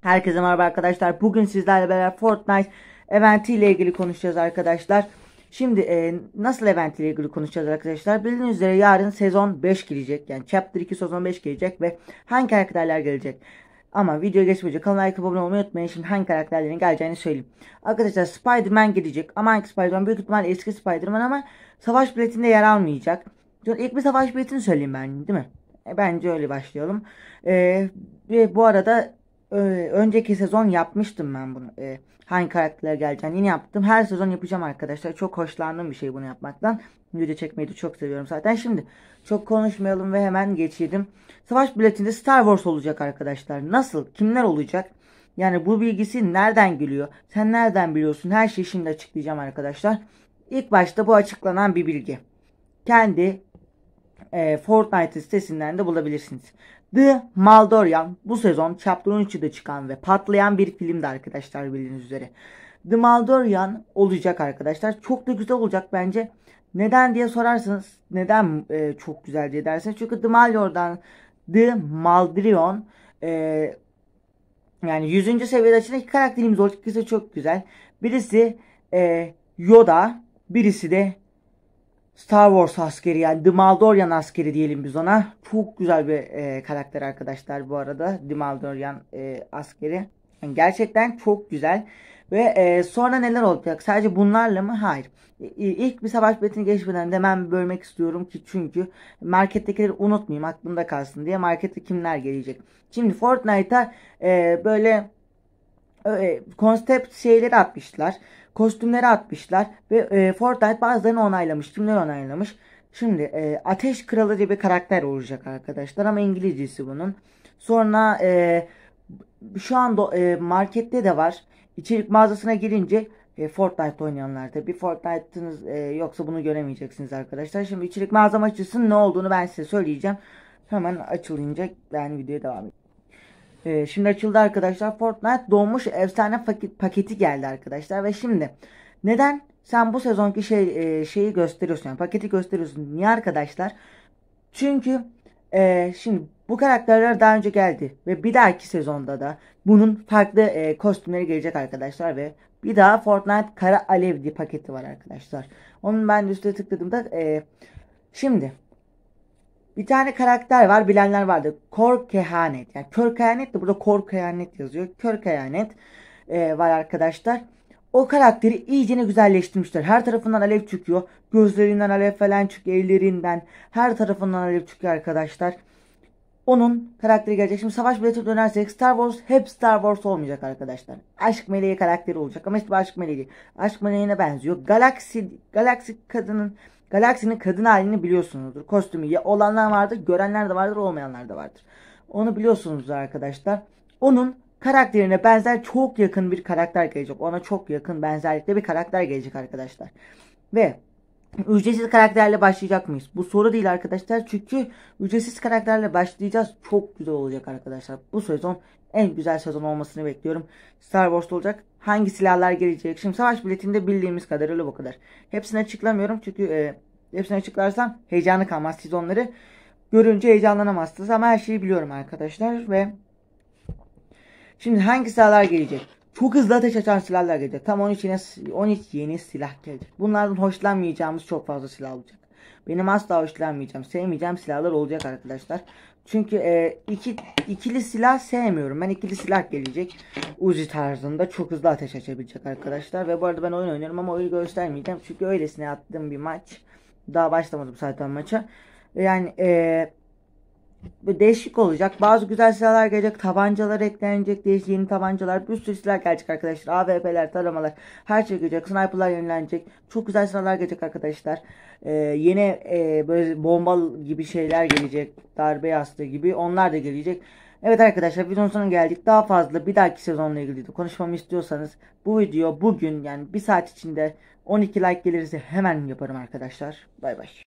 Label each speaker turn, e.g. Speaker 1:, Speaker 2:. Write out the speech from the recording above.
Speaker 1: Herkese merhaba arkadaşlar. Bugün sizlerle beraber Fortnite eventi ile ilgili konuşacağız arkadaşlar. Şimdi e, nasıl event ile ilgili konuşacağız arkadaşlar? Bildiğiniz üzere yarın sezon 5 girecek Yani Chapter 2 sezon 5 gelecek ve hangi karakterler gelecek? Ama video geçmeyecek. kanala like abone olmayı unutmayın. Şimdi hangi karakterlerin geleceğini söyleyeyim. Arkadaşlar Spider-Man gelecek. Ama hangi Spider-Man? Büyük ihtimal eski Spider-Man ama savaş biletinde yer almayacak. İlk bir savaş biletini söyleyeyim ben değil mi? E, bence öyle başlayalım. E, ve bu arada önceki sezon yapmıştım ben bunu. E, hangi karakterler geleceğini yine yaptım. Her sezon yapacağım arkadaşlar. Çok hoşlandığım bir şey bunu yapmaktan. Video çekmeyi de çok seviyorum zaten. Şimdi çok konuşmayalım ve hemen geçelim. Savaş biletinde Star Wars olacak arkadaşlar. Nasıl? Kimler olacak? Yani bu bilgisi nereden geliyor? Sen nereden biliyorsun? Her şeyi şimdi açıklayacağım arkadaşlar. İlk başta bu açıklanan bir bilgi. Kendi e, Fortnite sitesinden de bulabilirsiniz. The Maldorian bu sezon Chapter 13'de çıkan ve patlayan bir filmdi arkadaşlar bildiğiniz üzere. The Maldorian olacak arkadaşlar. Çok da güzel olacak bence. Neden diye sorarsanız neden e, çok güzel diye derseniz Çünkü The Maldorian The Maldrion e, yani 100. seviyede açılan iki karakterimiz olacak. kısa çok güzel. Birisi e, Yoda birisi de Star Wars askeri yani The Maldorian askeri diyelim biz ona. Çok güzel bir e, karakter arkadaşlar bu arada. The Maldorian e, askeri. Yani gerçekten çok güzel. Ve e, sonra neler olacak? Sadece bunlarla mı? Hayır. E, e ilk bir savaş betini geçmeden de hemen bölmek istiyorum ki çünkü markettekileri unutmayayım aklımda kalsın diye markette kimler gelecek. Şimdi Fortnite'a e, böyle e, konsept şeyleri atmışlar kostümleri atmışlar ve e, Fortnite bazılarını onaylamış. Kimler onaylamış? Şimdi e, Ateş Kralı diye bir karakter olacak arkadaşlar ama İngilizcesi bunun. Sonra e, şu anda e, markette de var. İçerik mağazasına girince e, Fortnite oynayanlar bir Fortnite'ınız e, yoksa bunu göremeyeceksiniz arkadaşlar. Şimdi içerik mağazam açısının ne olduğunu ben size söyleyeceğim. Hemen açılınca ben videoya devam edeyim. Ee, şimdi açıldı arkadaşlar. Fortnite doğmuş efsane paketi geldi arkadaşlar. Ve şimdi neden sen bu sezonki şey e, şeyi gösteriyorsun? Yani paketi gösteriyorsun. Niye arkadaşlar? Çünkü e, şimdi bu karakterler daha önce geldi. Ve bir dahaki sezonda da bunun farklı e, kostümleri gelecek arkadaşlar. Ve bir daha Fortnite Kara Alev diye paketi var arkadaşlar. Onun ben üstüne tıkladığımda... şimdi bir tane karakter var bilenler vardı. Kor kehanet. Yani kör kehanet de burada kor kehanet yazıyor. Kör kehanet e, var arkadaşlar. O karakteri iyicene güzelleştirmişler. Her tarafından alev çıkıyor. Gözlerinden alev falan çıkıyor. Ellerinden. Her tarafından alev çıkıyor arkadaşlar. Onun karakteri gelecek. Şimdi savaş bileti dönersek Star Wars hep Star Wars olmayacak arkadaşlar. Aşk meleği karakteri olacak ama işte aşk meleği Aşk meleğine benziyor. Galaksi, galaksi kadının Galaksinin kadın halini biliyorsunuzdur. Kostümü ya olanlar vardır, görenler de vardır, olmayanlar da vardır. Onu biliyorsunuzdur arkadaşlar. Onun karakterine benzer çok yakın bir karakter gelecek. Ona çok yakın benzerlikte bir karakter gelecek arkadaşlar. Ve Ücretsiz karakterle başlayacak mıyız? Bu soru değil arkadaşlar. Çünkü ücretsiz karakterle başlayacağız. Çok güzel olacak arkadaşlar. Bu sezon en güzel sezon olmasını bekliyorum. Star Wars'ta olacak. Hangi silahlar gelecek? Şimdi savaş biletinde bildiğimiz kadarıyla bu kadar. Hepsini açıklamıyorum çünkü e, hepsini açıklarsam heyecanı kalmaz. sezonları görünce heyecanlanamazsınız ama her şeyi biliyorum arkadaşlar ve şimdi hangi silahlar gelecek? Çok hızlı ateş açan silahlar gelecek. Tam 13 yeni, 13 yeni silah gelecek. Bunlardan hoşlanmayacağımız çok fazla silah olacak. Benim asla hoşlanmayacağım, sevmeyeceğim silahlar olacak arkadaşlar. Çünkü e, iki, ikili silah sevmiyorum. Ben ikili silah gelecek. Uzi tarzında çok hızlı ateş açabilecek arkadaşlar. Ve bu arada ben oyun oynuyorum ama oyunu göstermeyeceğim. Çünkü öylesine attığım bir maç. Daha başlamadım zaten maça. Yani e, değişik olacak. Bazı güzel silahlar gelecek. Tabancalar eklenecek. Değişik yeni tabancalar. Bir sürü silah gelecek arkadaşlar. AWP'ler, taramalar. Her şey gelecek. Sniper'lar yenilenecek. Çok güzel silahlar gelecek arkadaşlar. Ee, yeni e, böyle bombal gibi şeyler gelecek. Darbe yastığı gibi. Onlar da gelecek. Evet arkadaşlar videonun sonuna geldik. Daha fazla bir dahaki sezonla ilgili de konuşmamı istiyorsanız bu video bugün yani bir saat içinde 12 like gelirse hemen yaparım arkadaşlar. Bay bay.